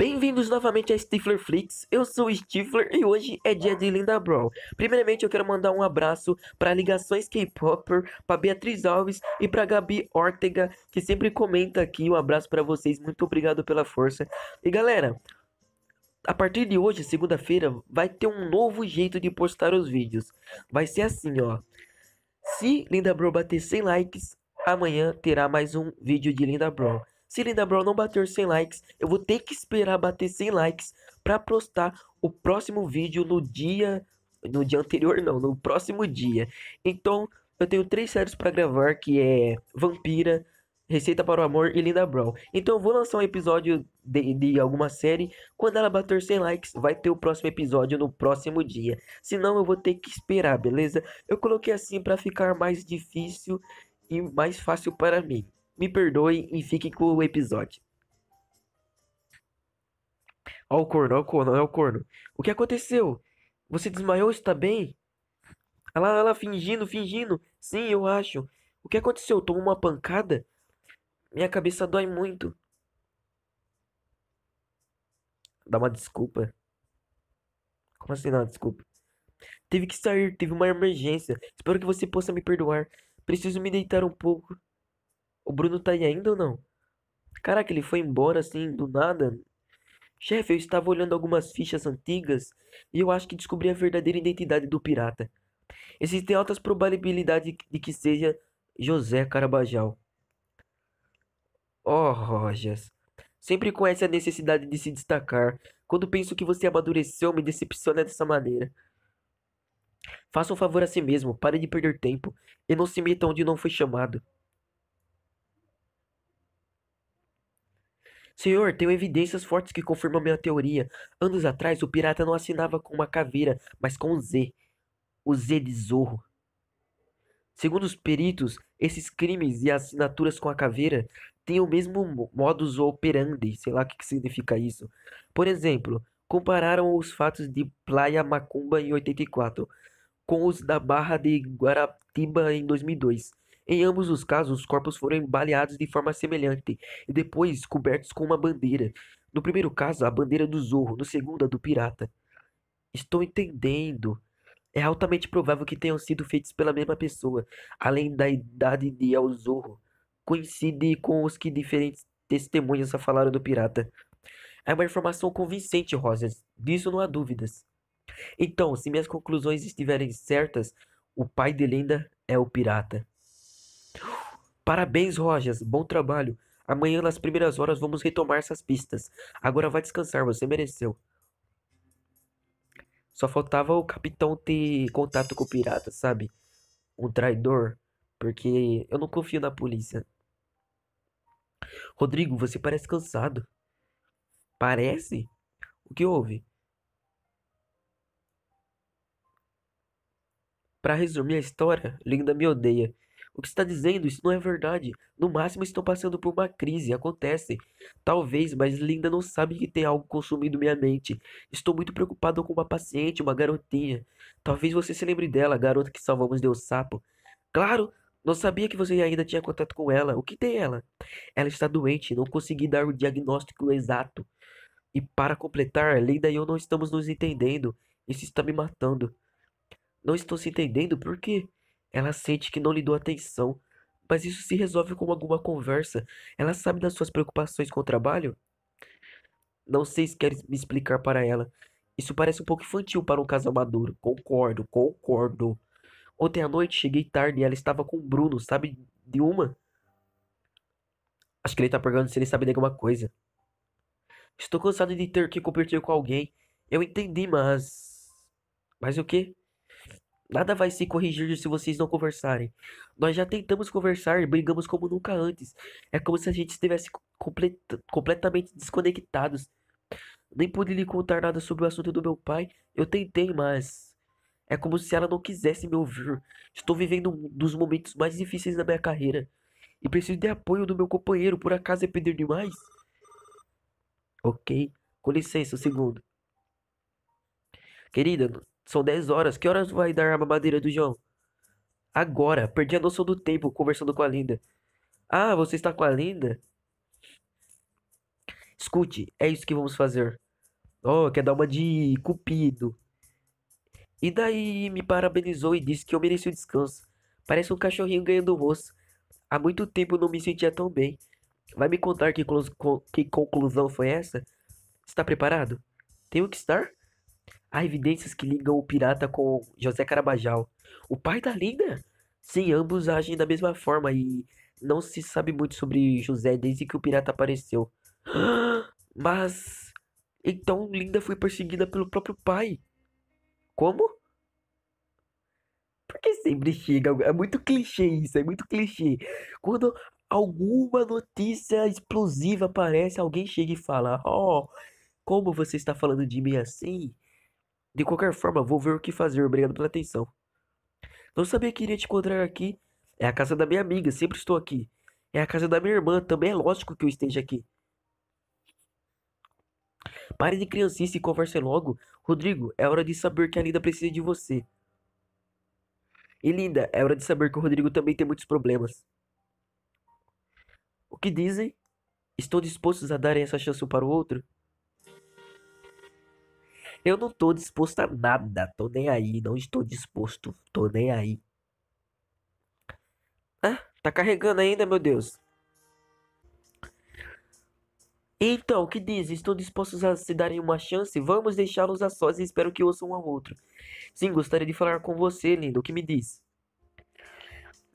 Bem-vindos novamente a Stifler Flix, eu sou o Stifler e hoje é dia de Linda Brown. Primeiramente eu quero mandar um abraço para Ligações K-Popper, para Beatriz Alves e para Gabi Ortega, que sempre comenta aqui. Um abraço para vocês, muito obrigado pela força. E galera, a partir de hoje, segunda-feira, vai ter um novo jeito de postar os vídeos. Vai ser assim, ó. Se Linda Brown bater 100 likes, amanhã terá mais um vídeo de Linda Brown. Se Linda Brown não bater 100 likes, eu vou ter que esperar bater 100 likes para postar o próximo vídeo no dia no dia anterior não, no próximo dia. Então, eu tenho três séries para gravar que é Vampira, Receita para o Amor e Linda Brown. Então eu vou lançar um episódio de, de, alguma série. Quando ela bater 100 likes, vai ter o próximo episódio no próximo dia. Senão eu vou ter que esperar, beleza? Eu coloquei assim para ficar mais difícil e mais fácil para mim. Me perdoe e fique com o episódio. Ó o corno, ó o corno, ó o corno. O que aconteceu? Você desmaiou, está bem? Ela, ela fingindo, fingindo. Sim, eu acho. O que aconteceu? Tomou uma pancada? Minha cabeça dói muito. Dá uma desculpa. Como assim dá uma desculpa? Teve que sair, teve uma emergência. Espero que você possa me perdoar. Preciso me deitar um pouco. O Bruno tá aí ainda ou não? Caraca, ele foi embora assim, do nada. Chefe, eu estava olhando algumas fichas antigas e eu acho que descobri a verdadeira identidade do pirata. Existem altas probabilidades de que seja José Carabajal. Oh, Rojas. Sempre com essa necessidade de se destacar. Quando penso que você amadureceu, me decepciona dessa maneira. Faça um favor a si mesmo, pare de perder tempo e não se meta onde não foi chamado. Senhor, tenho evidências fortes que confirmam minha teoria. Anos atrás, o pirata não assinava com uma caveira, mas com um Z. O Z de Zorro. Segundo os peritos, esses crimes e assinaturas com a caveira têm o mesmo modus operandi, sei lá o que, que significa isso. Por exemplo, compararam os fatos de Playa Macumba em 84 com os da Barra de Guaratiba em 2002. Em ambos os casos, os corpos foram baleados de forma semelhante e depois cobertos com uma bandeira. No primeiro caso, a bandeira do Zorro, no segundo, a do pirata. Estou entendendo. É altamente provável que tenham sido feitos pela mesma pessoa, além da idade de El Zorro. Coincide com os que diferentes testemunhas falaram do pirata. É uma informação convincente, Rosas. Disso não há dúvidas. Então, se minhas conclusões estiverem certas, o pai de Linda é o pirata. Parabéns, Rojas. Bom trabalho. Amanhã, nas primeiras horas, vamos retomar essas pistas. Agora vai descansar, você mereceu. Só faltava o capitão ter contato com o pirata, sabe? Um traidor. Porque eu não confio na polícia. Rodrigo, você parece cansado. Parece? O que houve? Para resumir a história, Linda me odeia o que está dizendo? Isso não é verdade. No máximo estão passando por uma crise, acontece. Talvez, mas Linda não sabe que tem algo consumindo minha mente. Estou muito preocupado com uma paciente, uma garotinha. Talvez você se lembre dela, a garota que salvamos deu sapo. Claro, não sabia que você ainda tinha contato com ela. O que tem ela? Ela está doente, não consegui dar o diagnóstico exato. E para completar, Linda e eu não estamos nos entendendo. Isso está me matando. Não estou se entendendo por quê? Ela sente que não lhe deu atenção, mas isso se resolve com alguma conversa. Ela sabe das suas preocupações com o trabalho? Não sei se queres me explicar para ela. Isso parece um pouco infantil para um casal maduro. Concordo, concordo. Ontem à noite cheguei tarde e ela estava com o Bruno, sabe de uma? Acho que ele tá perguntando se ele sabe de alguma coisa. Estou cansado de ter que competir com alguém. Eu entendi, mas. Mas o quê? Nada vai se corrigir se vocês não conversarem. Nós já tentamos conversar e brigamos como nunca antes. É como se a gente estivesse complet completamente desconectados. Nem pude lhe contar nada sobre o assunto do meu pai. Eu tentei, mas. É como se ela não quisesse me ouvir. Estou vivendo um dos momentos mais difíceis da minha carreira. E preciso de apoio do meu companheiro. Por acaso é pedir demais? Ok. Com licença, um segundo. Querida, são 10 horas. Que horas vai dar a mamadeira do João? Agora. Perdi a noção do tempo conversando com a Linda. Ah, você está com a Linda? Escute, é isso que vamos fazer. Oh, quer dar uma de cupido. E daí me parabenizou e disse que eu mereci o um descanso. Parece um cachorrinho ganhando rosto. Há muito tempo não me sentia tão bem. Vai me contar que, que conclusão foi essa? Está preparado? Tenho que estar? Há evidências que ligam o pirata com José Carabajal, o pai da tá Linda? Né? Sim, ambos agem da mesma forma e não se sabe muito sobre José desde que o pirata apareceu. Mas então Linda foi perseguida pelo próprio pai. Como? Porque sempre chega. É muito clichê isso, é muito clichê. Quando alguma notícia explosiva aparece, alguém chega e fala: Oh, como você está falando de mim assim? De qualquer forma, vou ver o que fazer. Obrigado pela atenção. Não sabia que iria te encontrar aqui. É a casa da minha amiga, sempre estou aqui. É a casa da minha irmã, também é lógico que eu esteja aqui. Pare de criancice e converse logo. Rodrigo, é hora de saber que a Linda precisa de você. E Linda, é hora de saber que o Rodrigo também tem muitos problemas. O que dizem? Estão dispostos a darem essa chance para o outro? Eu não tô disposto a nada. Tô nem aí. Não estou disposto. Tô nem aí. Ah, tá carregando ainda, meu Deus. Então, que diz? Estou disposto a se darem uma chance? Vamos deixá-los a sós e espero que ouçam um ao outro. Sim, gostaria de falar com você, lindo. O que me diz?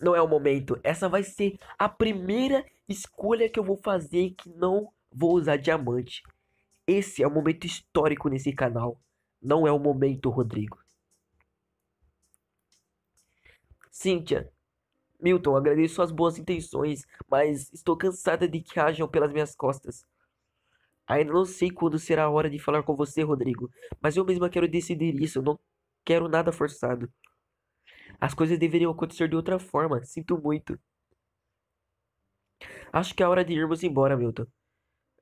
Não é o momento. Essa vai ser a primeira escolha que eu vou fazer que não vou usar diamante. Esse é o um momento histórico nesse canal. Não é o momento, Rodrigo. Cíntia, Milton, agradeço as boas intenções, mas estou cansada de que hajam pelas minhas costas. Ainda não sei quando será a hora de falar com você, Rodrigo, mas eu mesma quero decidir isso, não quero nada forçado. As coisas deveriam acontecer de outra forma, sinto muito. Acho que é hora de irmos embora, Milton.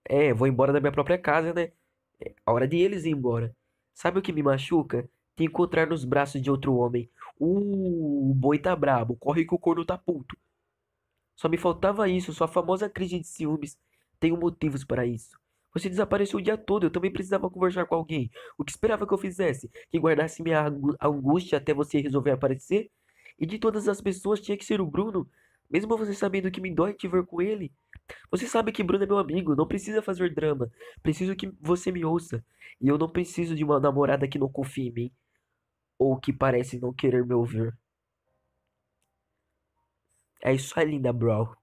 É, vou embora da minha própria casa, né? É a hora de eles ir embora. Sabe o que me machuca? Te encontrar nos braços de outro homem. Uh, o boi tá brabo, corre que o corno tá puto. Só me faltava isso, sua famosa crise de ciúmes. Tenho motivos para isso. Você desapareceu o dia todo, eu também precisava conversar com alguém. O que esperava que eu fizesse? Que guardasse minha angústia até você resolver aparecer? E de todas as pessoas tinha que ser o Bruno, mesmo você sabendo que me dói te ver com ele. Você sabe que Bruno é meu amigo, não precisa fazer drama. Preciso que você me ouça. E eu não preciso de uma namorada que não confia em mim. Ou que parece não querer me ouvir. É isso aí, linda bro.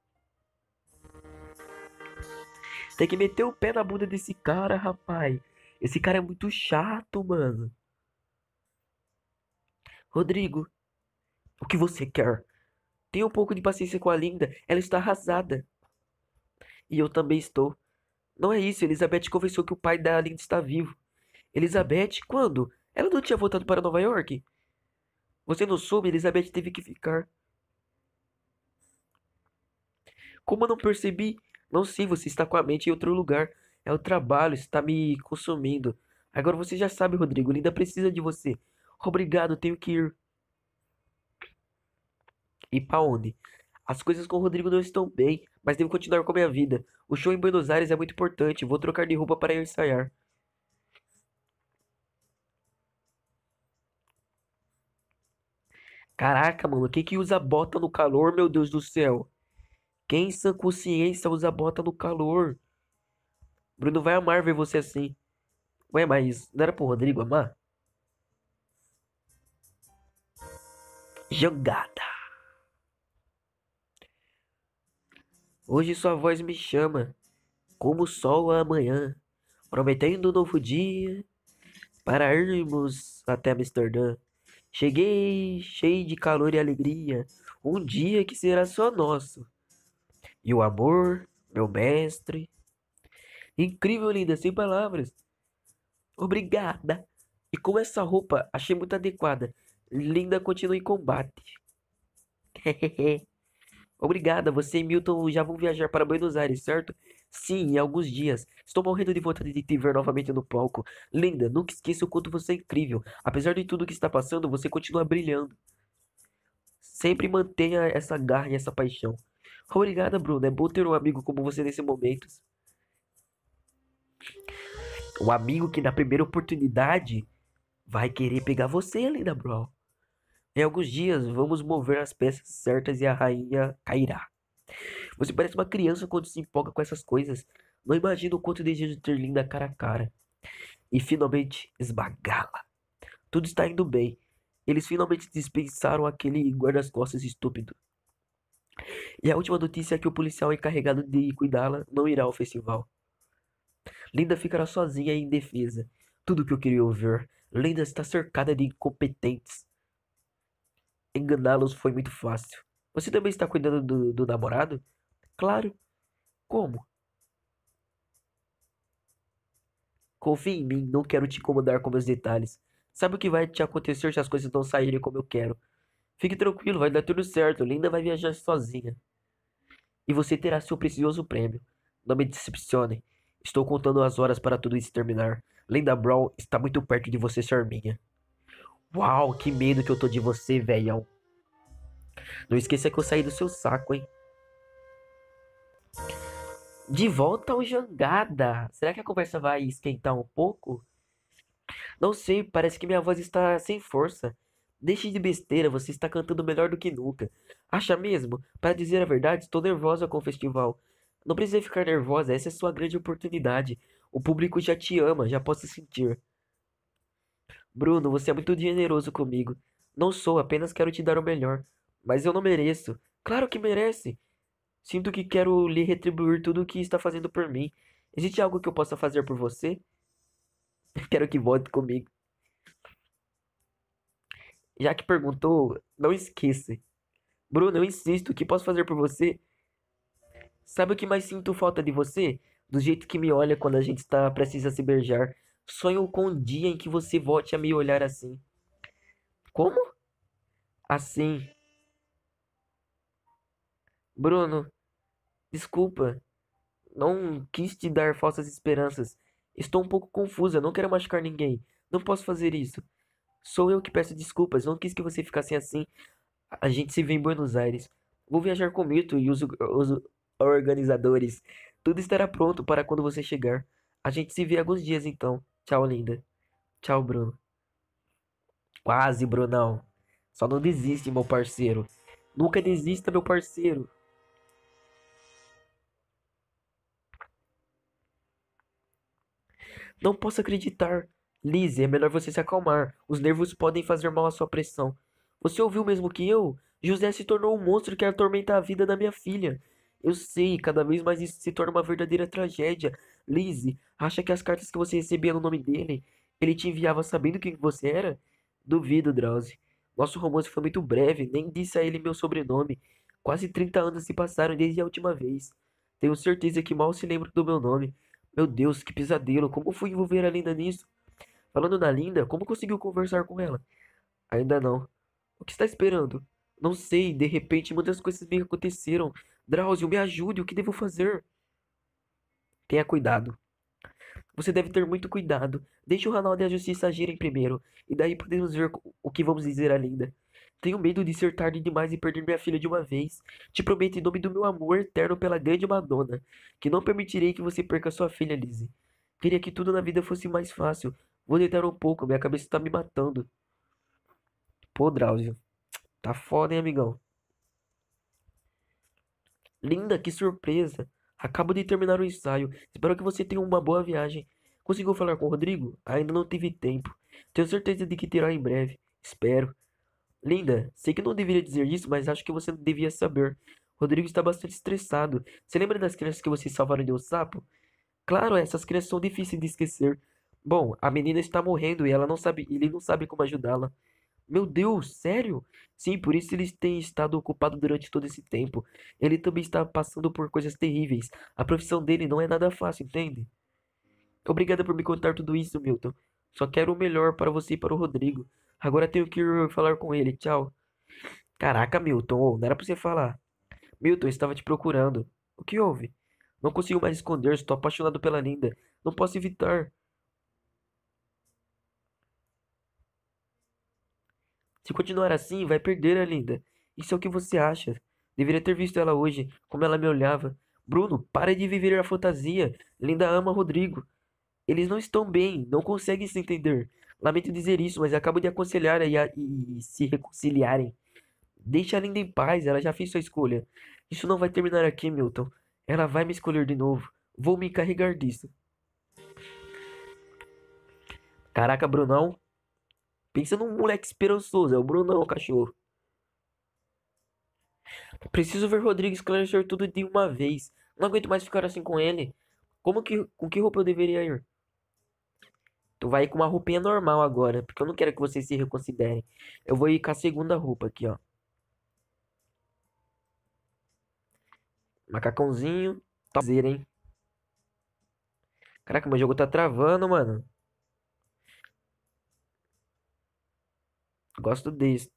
Tem que meter o pé na bunda desse cara, rapaz. Esse cara é muito chato, mano. Rodrigo, o que você quer? Tenha um pouco de paciência com a linda. Ela está arrasada. E eu também estou. Não é isso, Elizabeth confessou que o pai da Linda está vivo. Elizabeth, quando? Ela não tinha voltado para Nova York? Você não soube, Elizabeth teve que ficar. Como eu não percebi? Não sei, você está com a mente em outro lugar. É o trabalho, está me consumindo. Agora você já sabe, Rodrigo, Linda precisa de você. Obrigado, tenho que ir. E para onde? As coisas com o Rodrigo não estão bem, mas devo continuar com a minha vida. O show em Buenos Aires é muito importante, vou trocar de roupa para ir ensaiar. Caraca, mano, quem que usa bota no calor, meu Deus do céu? Quem em sã consciência usa bota no calor? Bruno vai amar ver você assim. Ué, mas não era pro Rodrigo amar? Jogada. Hoje sua voz me chama, como o sol amanhã, manhã, prometendo um novo dia para irmos até Amsterdã. Cheguei cheio de calor e alegria, um dia que será só nosso. E o amor, meu mestre. Incrível, linda, sem palavras. Obrigada. E com essa roupa, achei muito adequada. Linda continue em combate. Hehehe. Obrigada, você e Milton já vão viajar para Buenos Aires, certo? Sim, em alguns dias. Estou morrendo de vontade de te ver novamente no palco. Linda, nunca esqueça o quanto você é incrível. Apesar de tudo que está passando, você continua brilhando. Sempre mantenha essa garra e essa paixão. Obrigada, Bruno. É bom ter um amigo como você nesse momento. Um amigo que na primeira oportunidade vai querer pegar você, linda, bro. Em alguns dias vamos mover as peças certas e a rainha cairá. Você parece uma criança quando se empolga com essas coisas. Não imagina o quanto desejo ter linda cara a cara. E finalmente esmagá-la. Tudo está indo bem. Eles finalmente dispensaram aquele guarda-costas estúpido. E a última notícia é que o policial encarregado de cuidá-la não irá ao festival. Linda ficará sozinha e indefesa. Tudo o que eu queria ouvir. Linda está cercada de incompetentes. Enganá-los foi muito fácil. Você também está cuidando do, do namorado? Claro. Como? Confie em mim, não quero te incomodar com meus detalhes. Sabe o que vai te acontecer se as coisas não saírem como eu quero? Fique tranquilo, vai dar tudo certo. Linda vai viajar sozinha. E você terá seu precioso prêmio. Não me decepcione. Estou contando as horas para tudo isso terminar. Linda Brown está muito perto de você, Charminha. Uau, que medo que eu tô de você, velhão. Não esqueça que eu saí do seu saco, hein? De volta ao Jangada. Será que a conversa vai esquentar um pouco? Não sei, parece que minha voz está sem força. Deixe de besteira, você está cantando melhor do que nunca. Acha mesmo? Para dizer a verdade, estou nervosa com o festival. Não precisa ficar nervosa, essa é sua grande oportunidade. O público já te ama, já posso sentir. Bruno, você é muito generoso comigo. Não sou, apenas quero te dar o melhor. Mas eu não mereço. Claro que merece. Sinto que quero lhe retribuir tudo o que está fazendo por mim. Existe algo que eu possa fazer por você? Quero que volte comigo. Já que perguntou, não esqueça. Bruno, eu insisto, o que posso fazer por você? Sabe o que mais sinto falta de você? Do jeito que me olha quando a gente está prestes se beijar. Sonho com um dia em que você volte a me olhar assim. Como? Assim. Bruno, desculpa. Não quis te dar falsas esperanças. Estou um pouco confusa, não quero machucar ninguém. Não posso fazer isso. Sou eu que peço desculpas, não quis que você ficasse assim. A gente se vê em Buenos Aires. Vou viajar com Mito e os, os organizadores. Tudo estará pronto para quando você chegar. A gente se vê alguns dias então. Tchau, linda. Tchau, Bruno. Quase, Brunão. Só não desiste, meu parceiro. Nunca desista, meu parceiro. Não posso acreditar. Lizzie, é melhor você se acalmar. Os nervos podem fazer mal à sua pressão. Você ouviu mesmo que eu? José se tornou um monstro que atormenta a vida da minha filha. Eu sei, cada vez mais isso se torna uma verdadeira tragédia. Lizzie, acha que as cartas que você recebia no nome dele, ele te enviava sabendo quem você era? Duvido, Drauzio. Nosso romance foi muito breve, nem disse a ele meu sobrenome. Quase 30 anos se passaram desde a última vez. Tenho certeza que mal se lembra do meu nome. Meu Deus, que pesadelo! Como fui envolver a Linda nisso? Falando na Linda, como conseguiu conversar com ela? Ainda não. O que está esperando? Não sei, de repente muitas coisas me aconteceram. Drauzio, me ajude, o que devo fazer? Tenha cuidado. Você deve ter muito cuidado. Deixe o Ronaldo e a justiça agirem primeiro, e daí podemos ver o que vamos dizer à Linda. Tenho medo de ser tarde demais e perder minha filha de uma vez. Te prometo em nome do meu amor eterno pela grande Madonna, que não permitirei que você perca sua filha, Lizzie. Queria que tudo na vida fosse mais fácil. Vou deitar um pouco, minha cabeça está me matando. Pô, Drauzio. Tá foda, hein, amigão? Linda, que surpresa. Acabo de terminar o ensaio. Espero que você tenha uma boa viagem. Conseguiu falar com o Rodrigo? Ainda não tive tempo. Tenho certeza de que terá em breve. Espero. Linda, sei que não deveria dizer isso, mas acho que você devia saber. Rodrigo está bastante estressado. Você lembra das crianças que vocês salvaram de um sapo? Claro, essas crianças são difíceis de esquecer. Bom, a menina está morrendo e ela não sabe, ele não sabe como ajudá-la. Meu Deus, sério? Sim, por isso ele tem estado ocupado durante todo esse tempo. Ele também está passando por coisas terríveis. A profissão dele não é nada fácil, entende? Obrigada por me contar tudo isso, Milton. Só quero o melhor para você e para o Rodrigo. Agora tenho que ir falar com ele. Tchau. Caraca, Milton, oh, não era para você falar. Milton, estava te procurando. O que houve? Não consigo mais esconder, estou apaixonado pela Linda. Não posso evitar. Se continuar assim, vai perder a né, linda. Isso é o que você acha. Deveria ter visto ela hoje, como ela me olhava. Bruno, pare de viver a fantasia. Linda ama Rodrigo. Eles não estão bem, não conseguem se entender. Lamento dizer isso, mas acabo de aconselhar e, a, e, se reconciliarem. Deixe a Linda em paz, ela já fez sua escolha. Isso não vai terminar aqui, Milton. Ela vai me escolher de novo. Vou me encarregar disso. Caraca, Brunão, Pensa num moleque esperançoso, é o Brunão, cachorro. Preciso ver Rodrigo esclarecer tudo de uma vez. Não aguento mais ficar assim com ele. Como que. Com que roupa eu deveria ir? Tu vai com uma roupinha normal agora, porque eu não quero que vocês se reconsiderem. Eu vou ir com a segunda roupa aqui, ó. Macacãozinho. Topzera, hein? Caraca, meu jogo tá travando, mano. Gosto desse.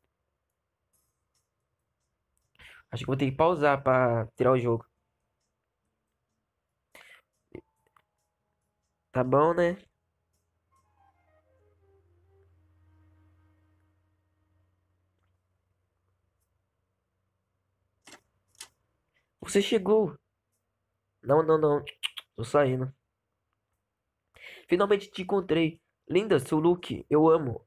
Acho que vou ter que pausar para tirar o jogo. Tá bom, né? Você chegou. Não, não, não. Tô saindo. Finalmente te encontrei. Linda, seu look. Eu amo.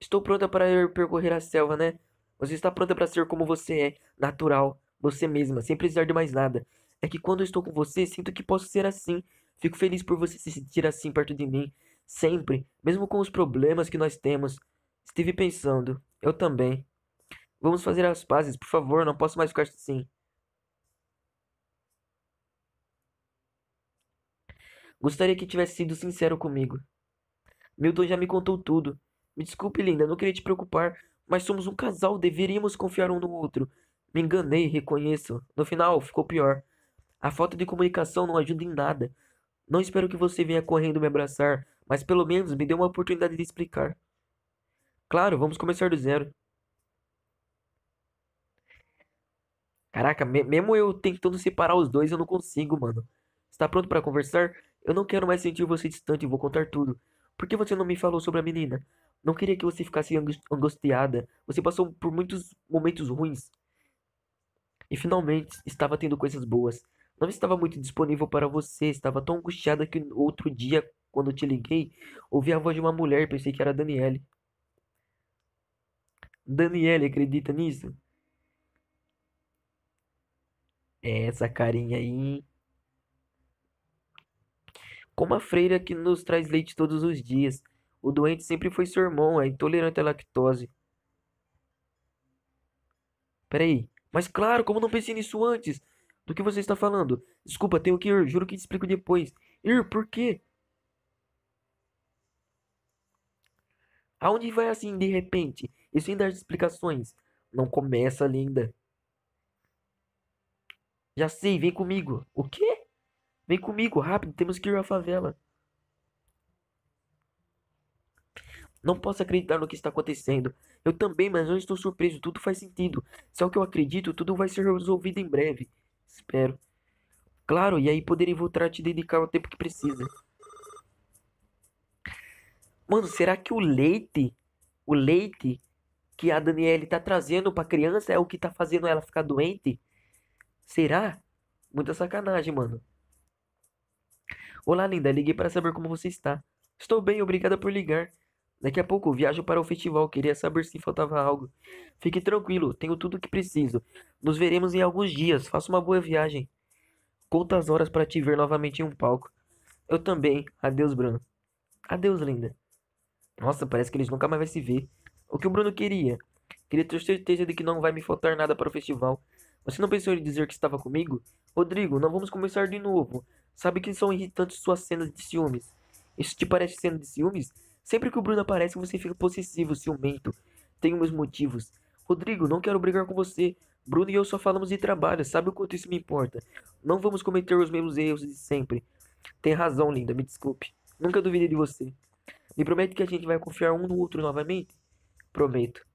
Estou pronta para ir percorrer a selva, né? Você está pronta para ser como você é, natural, você mesma, sem precisar de mais nada. É que quando estou com você, sinto que posso ser assim. Fico feliz por você se sentir assim perto de mim, sempre, mesmo com os problemas que nós temos. Estive pensando, eu também. Vamos fazer as pazes, por favor, não posso mais ficar assim. Gostaria que tivesse sido sincero comigo. Milton já me contou tudo. Me desculpe, linda, não queria te preocupar, mas somos um casal, deveríamos confiar um no outro. Me enganei, reconheço. No final, ficou pior. A falta de comunicação não ajuda em nada. Não espero que você venha correndo me abraçar, mas pelo menos me dê uma oportunidade de explicar. Claro, vamos começar do zero. Caraca, me mesmo eu tentando separar os dois, eu não consigo, mano. Está pronto para conversar? Eu não quero mais sentir você distante e vou contar tudo. Por que você não me falou sobre a menina? Não queria que você ficasse angustiada. Você passou por muitos momentos ruins. E finalmente estava tendo coisas boas. Não estava muito disponível para você. Estava tão angustiada que outro dia, quando te liguei, ouvi a voz de uma mulher e pensei que era Daniele. Daniele acredita nisso? É essa carinha aí. Como a freira que nos traz leite todos os dias. O doente sempre foi seu irmão, é intolerante à lactose. Peraí. Mas claro, como não pensei nisso antes? Do que você está falando? Desculpa, tenho que ir. Juro que te explico depois. Ir, por quê? Aonde vai assim de repente? E sem dar explicações. Não começa, linda. Já sei, vem comigo. O quê? Vem comigo, rápido, temos que ir à favela. Não posso acreditar no que está acontecendo. Eu também, mas não estou surpreso. Tudo faz sentido. Se é o que eu acredito, tudo vai ser resolvido em breve. Espero. Claro, e aí poderei voltar a te dedicar o tempo que precisa. Mano, será que o leite, o leite que a Daniele tá trazendo pra criança é o que tá fazendo ela ficar doente? Será? Muita sacanagem, mano. Olá, linda. Liguei para saber como você está. Estou bem, obrigada por ligar. Daqui a pouco viajo para o festival, queria saber se faltava algo. Fique tranquilo, tenho tudo o que preciso. Nos veremos em alguns dias, faça uma boa viagem. Quantas horas para te ver novamente em um palco. Eu também. Adeus, Bruno. Adeus, linda. Nossa, parece que eles nunca mais vão se ver. O que o Bruno queria? Queria ter certeza de que não vai me faltar nada para o festival. Você não pensou em dizer que estava comigo? Rodrigo, não vamos começar de novo. Sabe que são irritantes suas cenas de ciúmes. Isso te parece cena de ciúmes? Sempre que o Bruno aparece, você fica possessivo, ciumento. Tenho meus motivos. Rodrigo, não quero brigar com você. Bruno e eu só falamos de trabalho, sabe o quanto isso me importa. Não vamos cometer os mesmos erros de sempre. Tem razão, linda, me desculpe. Nunca duvidei de você. Me promete que a gente vai confiar um no outro novamente? Prometo.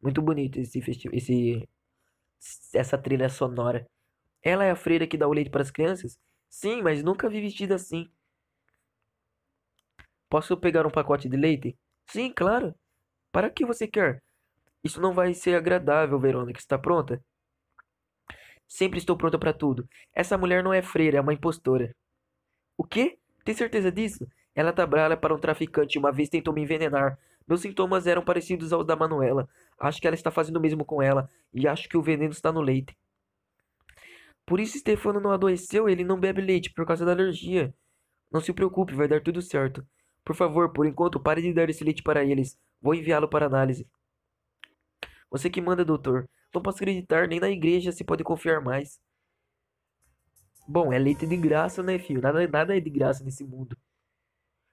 Muito bonito esse, esse essa trilha sonora. Ela é a freira que dá o leite para as crianças? Sim, mas nunca vi vestida assim. Posso pegar um pacote de leite? Sim, claro. Para que você quer? Isso não vai ser agradável, Verônica. Está pronta? Sempre estou pronta para tudo. Essa mulher não é freira, é uma impostora. O quê? Tem certeza disso? Ela trabalha para um traficante e uma vez tentou me envenenar. Meus sintomas eram parecidos aos da Manuela. Acho que ela está fazendo o mesmo com ela e acho que o veneno está no leite. Por isso Stefano não adoeceu, ele não bebe leite por causa da alergia. Não se preocupe, vai dar tudo certo. Por favor, por enquanto, pare de dar esse leite para eles. Vou enviá-lo para análise. Você que manda, doutor. Não posso acreditar, nem na igreja se pode confiar mais. Bom, é leite de graça, né, filho? Nada, nada é de graça nesse mundo.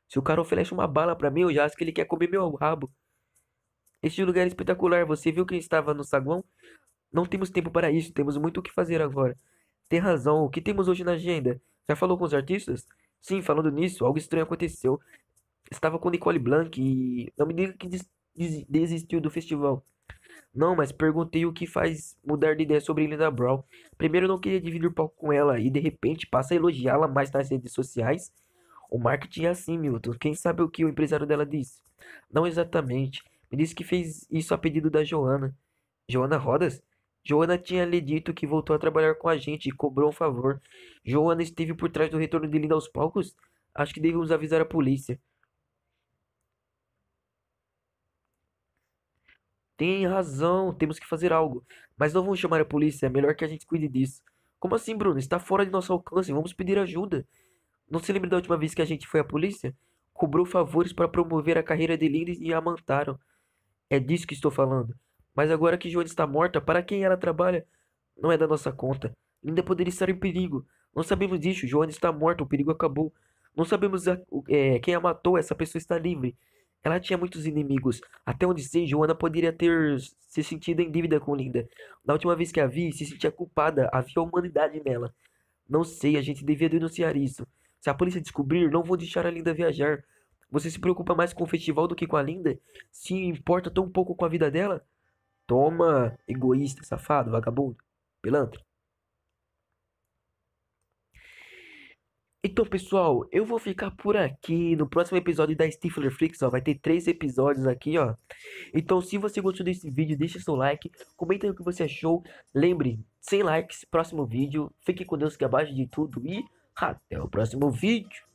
Se o cara oferece uma bala para mim, eu já acho que ele quer comer meu rabo. Este lugar é espetacular. Você viu que estava no saguão? Não temos tempo para isso. Temos muito o que fazer agora. Tem razão, o que temos hoje na agenda? Já falou com os artistas? Sim, falando nisso, algo estranho aconteceu. Estava com Nicole Blanc e não me diga que des des desistiu do festival. Não, mas perguntei o que faz mudar de ideia sobre Linda Brown. Primeiro não queria dividir o palco com ela e de repente passa a elogiá-la mais nas redes sociais. O marketing é assim, Milton. Quem sabe o que o empresário dela disse? Não exatamente. Me disse que fez isso a pedido da Joana. Joana Rodas? Joana tinha lhe dito que voltou a trabalhar com a gente e cobrou um favor. Joana esteve por trás do retorno de Linda aos palcos? Acho que devemos avisar a polícia. Tem razão, temos que fazer algo. Mas não vamos chamar a polícia, é melhor que a gente cuide disso. Como assim, Bruno? Está fora de nosso alcance, vamos pedir ajuda. Não se lembra da última vez que a gente foi à polícia? Cobrou favores para promover a carreira de Linda e a amantaram. É disso que estou falando. Mas agora que Joana está morta, para quem ela trabalha não é da nossa conta. Linda poderia estar em perigo. Não sabemos disso. Joana está morta, o perigo acabou. Não sabemos a, é, quem a matou, essa pessoa está livre. Ela tinha muitos inimigos. Até onde sei, Joana poderia ter se sentido em dívida com Linda. Na última vez que a vi, se sentia culpada. Havia humanidade nela. Não sei, a gente devia denunciar isso. Se a polícia descobrir, não vou deixar a Linda viajar. Você se preocupa mais com o festival do que com a Linda? Se importa tão pouco com a vida dela? Toma, egoísta, safado, vagabundo, pilantra. Então, pessoal, eu vou ficar por aqui. No próximo episódio da Stifler Freaks, ó, vai ter três episódios aqui, ó. Então, se você gostou desse vídeo, deixa seu like, comenta o que você achou. Lembre, sem likes, próximo vídeo. Fique com Deus que abaixo de tudo e até o próximo vídeo.